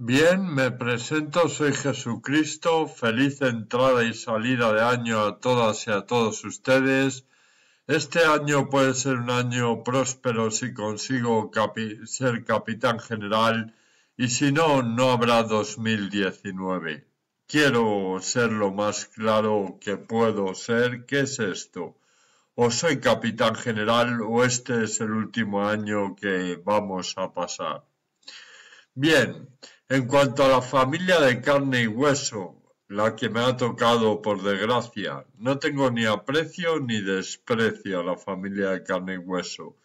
Bien, me presento, soy Jesucristo, feliz entrada y salida de año a todas y a todos ustedes. Este año puede ser un año próspero si consigo ser capitán general y si no, no habrá 2019. Quiero ser lo más claro que puedo ser. ¿Qué es esto? O soy capitán general o este es el último año que vamos a pasar. Bien, en cuanto a la familia de carne y hueso, la que me ha tocado por desgracia, no tengo ni aprecio ni desprecio a la familia de carne y hueso.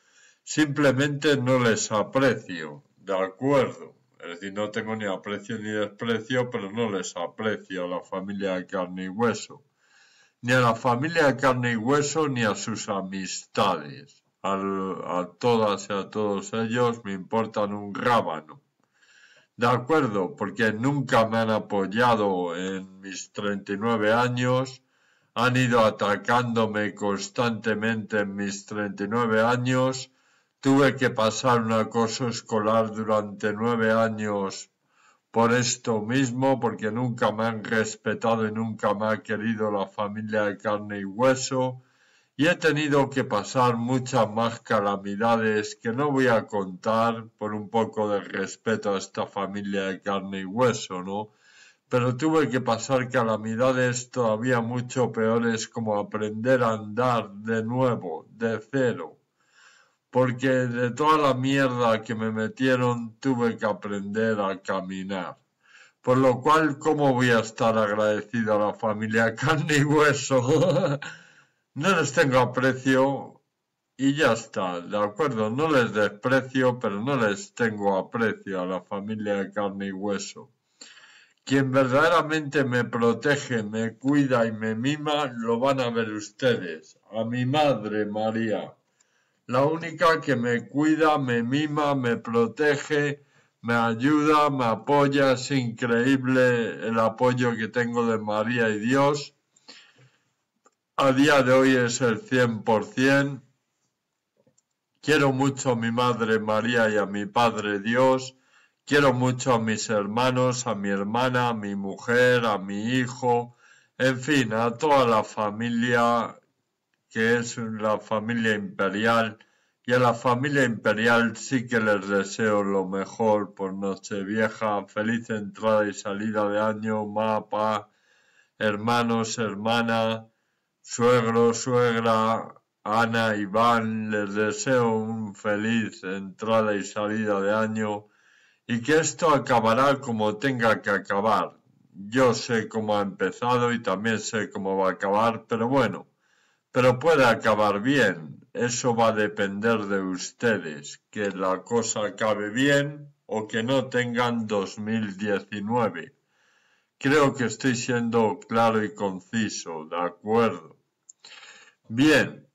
Simplemente no les aprecio, de acuerdo. Es decir, no tengo ni aprecio ni desprecio, pero no les aprecio a la familia de carne y hueso. Ni a la familia de carne y hueso, ni a sus amistades. a todas y a todos ellos me importan un rábano de acuerdo, porque nunca me han apoyado en mis 39 años, han ido atacándome constantemente en mis 39 años, tuve que pasar un acoso escolar durante nueve años por esto mismo, porque nunca me han respetado y nunca me ha querido la familia de carne y hueso, y he tenido que pasar muchas más calamidades que no voy a contar por un poco de respeto a esta familia de carne y hueso, ¿no? Pero tuve que pasar calamidades todavía mucho peores como aprender a andar de nuevo, de cero. Porque de toda la mierda que me metieron tuve que aprender a caminar. Por lo cual, ¿cómo voy a estar agradecido a la familia carne y hueso? No les tengo aprecio y ya está, ¿de acuerdo? No les desprecio, pero no les tengo aprecio a la familia de carne y hueso. Quien verdaderamente me protege, me cuida y me mima, lo van a ver ustedes, a mi madre María, la única que me cuida, me mima, me protege, me ayuda, me apoya, es increíble el apoyo que tengo de María y Dios día de hoy es el 100%. Quiero mucho a mi Madre María y a mi Padre Dios. Quiero mucho a mis hermanos, a mi hermana, a mi mujer, a mi hijo, en fin, a toda la familia que es la familia imperial. Y a la familia imperial sí que les deseo lo mejor por vieja feliz entrada y salida de año, mapa, hermanos, hermana, suegro, suegra, Ana, Iván, les deseo un feliz entrada y salida de año y que esto acabará como tenga que acabar. Yo sé cómo ha empezado y también sé cómo va a acabar, pero bueno, pero puede acabar bien. Eso va a depender de ustedes, que la cosa acabe bien o que no tengan 2019. Creo que estoy siendo claro y conciso, ¿de acuerdo? Bien,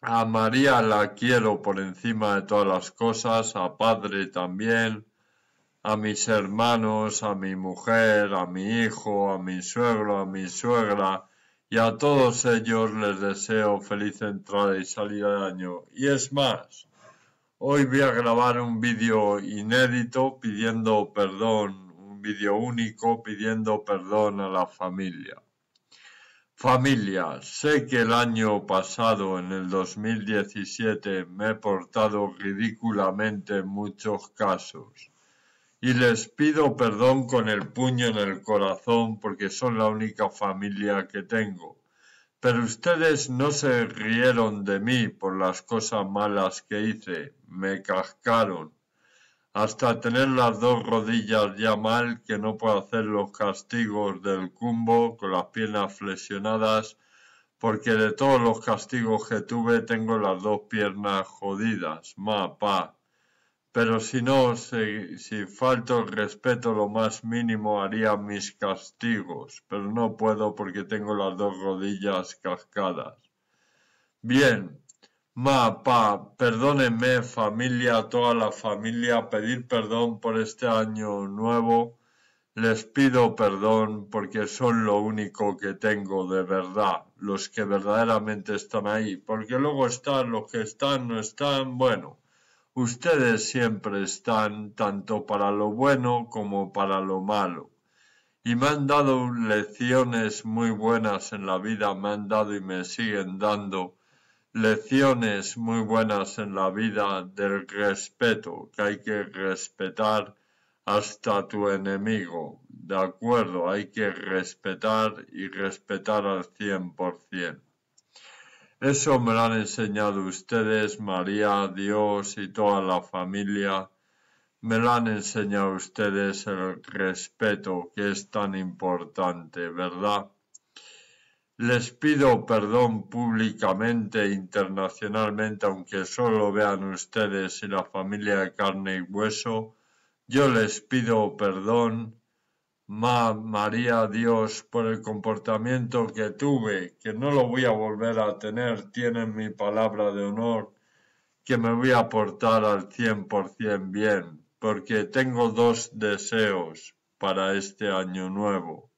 a María la quiero por encima de todas las cosas, a Padre también, a mis hermanos, a mi mujer, a mi hijo, a mi suegro, a mi suegra, y a todos ellos les deseo feliz entrada y salida de año. Y es más, hoy voy a grabar un vídeo inédito pidiendo perdón vídeo único pidiendo perdón a la familia. Familia, sé que el año pasado, en el 2017, me he portado ridículamente en muchos casos. Y les pido perdón con el puño en el corazón porque son la única familia que tengo. Pero ustedes no se rieron de mí por las cosas malas que hice, me cascaron hasta tener las dos rodillas ya mal que no puedo hacer los castigos del cumbo con las piernas flexionadas porque de todos los castigos que tuve tengo las dos piernas jodidas, ma, pa. Pero si no, si, si falto el respeto lo más mínimo haría mis castigos, pero no puedo porque tengo las dos rodillas cascadas. Bien, Ma, pa, perdónenme familia, toda la familia, pedir perdón por este año nuevo. Les pido perdón porque son lo único que tengo de verdad, los que verdaderamente están ahí, porque luego están los que están, no están, bueno, ustedes siempre están tanto para lo bueno como para lo malo. Y me han dado lecciones muy buenas en la vida, me han dado y me siguen dando lecciones muy buenas en la vida del respeto, que hay que respetar hasta tu enemigo, de acuerdo, hay que respetar y respetar al cien. Eso me lo han enseñado ustedes, María, Dios y toda la familia. Me lo han enseñado ustedes el respeto que es tan importante, ¿verdad? Les pido perdón públicamente e internacionalmente, aunque solo vean ustedes y la familia de carne y hueso. Yo les pido perdón, Ma María Dios, por el comportamiento que tuve, que no lo voy a volver a tener, tienen mi palabra de honor, que me voy a portar al cien por cien bien, porque tengo dos deseos para este año nuevo.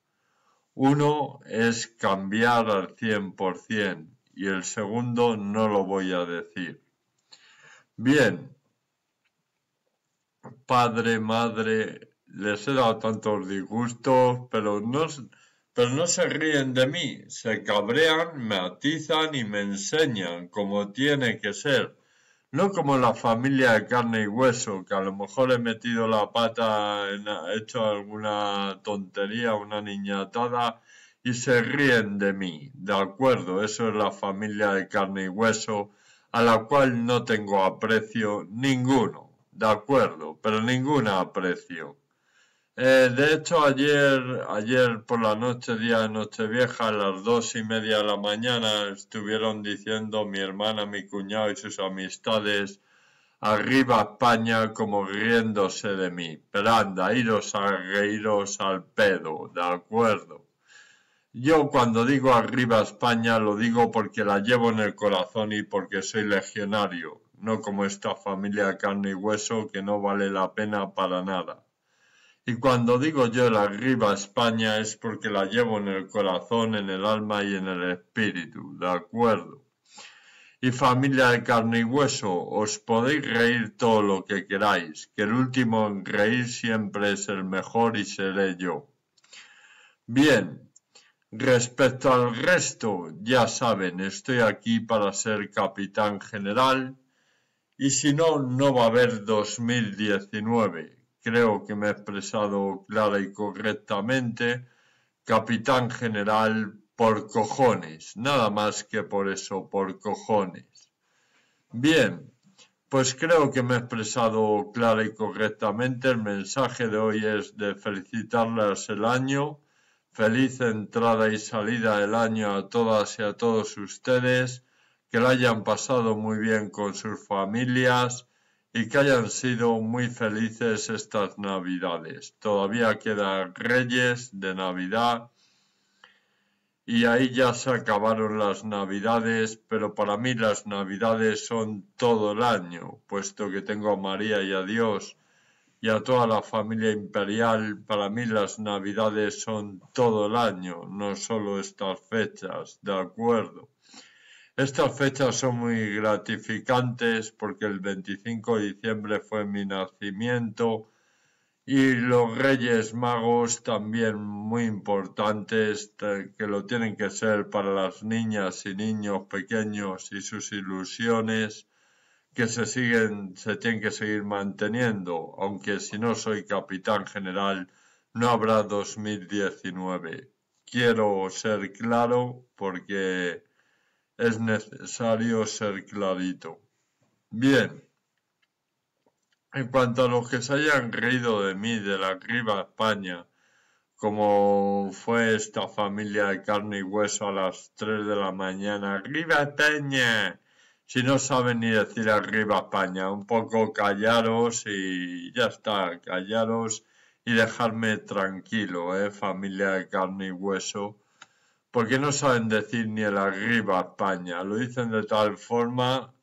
Uno es cambiar al 100% y el segundo no lo voy a decir. Bien, padre, madre, les he dado tantos disgustos, pero no, pero no se ríen de mí, se cabrean, me atizan y me enseñan como tiene que ser. No como la familia de carne y hueso, que a lo mejor he metido la pata, he hecho alguna tontería, una niñatada y se ríen de mí. De acuerdo, eso es la familia de carne y hueso, a la cual no tengo aprecio ninguno. De acuerdo, pero ninguna aprecio. Eh, de hecho, ayer, ayer por la noche, día de Nochevieja, a las dos y media de la mañana, estuvieron diciendo mi hermana, mi cuñado y sus amistades, arriba España, como riéndose de mí. Pero anda, iros a reíros al pedo, ¿de acuerdo? Yo cuando digo arriba España lo digo porque la llevo en el corazón y porque soy legionario, no como esta familia carne y hueso que no vale la pena para nada. Y cuando digo yo la arriba España es porque la llevo en el corazón, en el alma y en el espíritu, ¿de acuerdo? Y familia de carne y hueso, os podéis reír todo lo que queráis, que el último en reír siempre es el mejor y seré yo. Bien, respecto al resto, ya saben, estoy aquí para ser capitán general y si no, no va a haber 2019 creo que me he expresado clara y correctamente, capitán general por cojones, nada más que por eso, por cojones. Bien, pues creo que me he expresado clara y correctamente, el mensaje de hoy es de felicitarles el año, feliz entrada y salida del año a todas y a todos ustedes, que la hayan pasado muy bien con sus familias, y que hayan sido muy felices estas navidades. Todavía quedan reyes de Navidad y ahí ya se acabaron las navidades, pero para mí las navidades son todo el año, puesto que tengo a María y a Dios y a toda la familia imperial, para mí las navidades son todo el año, no solo estas fechas, ¿de acuerdo? Estas fechas son muy gratificantes porque el 25 de diciembre fue mi nacimiento y los Reyes Magos también muy importantes que lo tienen que ser para las niñas y niños pequeños y sus ilusiones que se siguen se tienen que seguir manteniendo, aunque si no soy capitán general no habrá 2019. Quiero ser claro porque es necesario ser clarito. Bien. En cuanto a los que se hayan reído de mí de la Riva España, como fue esta familia de carne y hueso a las 3 de la mañana, ¡Arriba España! Si no saben ni decir arriba España, un poco callaros y ya está, callaros y dejarme tranquilo, eh, familia de carne y hueso porque no saben decir ni el arriba España, lo dicen de tal forma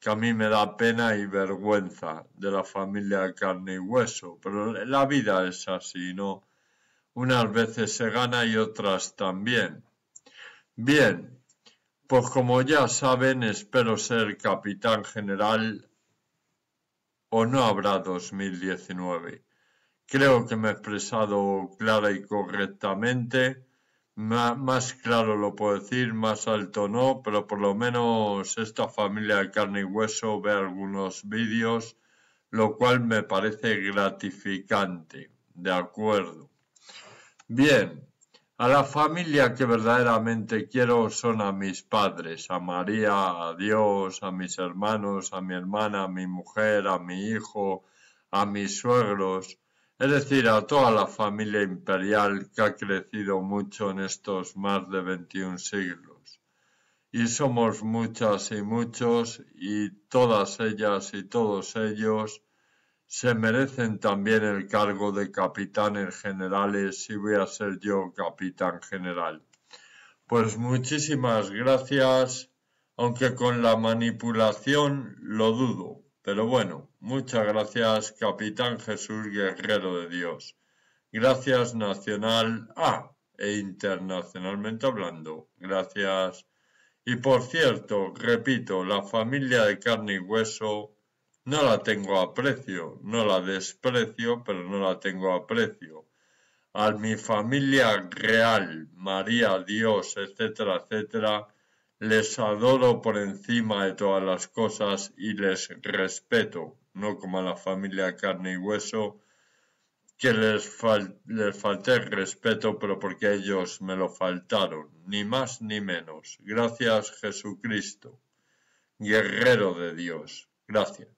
que a mí me da pena y vergüenza de la familia carne y hueso, pero la vida es así, ¿no? Unas veces se gana y otras también. Bien, pues como ya saben, espero ser capitán general o no habrá 2019. Creo que me he expresado clara y correctamente más claro lo puedo decir, más alto no, pero por lo menos esta familia de carne y hueso ve algunos vídeos, lo cual me parece gratificante. De acuerdo. Bien, a la familia que verdaderamente quiero son a mis padres, a María, a Dios, a mis hermanos, a mi hermana, a mi mujer, a mi hijo, a mis suegros, es decir, a toda la familia imperial que ha crecido mucho en estos más de 21 siglos. Y somos muchas y muchos y todas ellas y todos ellos se merecen también el cargo de capitanes generales si voy a ser yo capitán general. Pues muchísimas gracias, aunque con la manipulación lo dudo, pero bueno. Muchas gracias, Capitán Jesús Guerrero de Dios. Gracias, Nacional A e internacionalmente hablando. Gracias. Y por cierto, repito, la familia de carne y hueso no la tengo a precio, no la desprecio, pero no la tengo a precio. A mi familia real, María, Dios, etcétera, etcétera, les adoro por encima de todas las cosas y les respeto no como a la familia carne y hueso, que les, les falté respeto, pero porque ellos me lo faltaron, ni más ni menos. Gracias Jesucristo, guerrero de Dios. Gracias.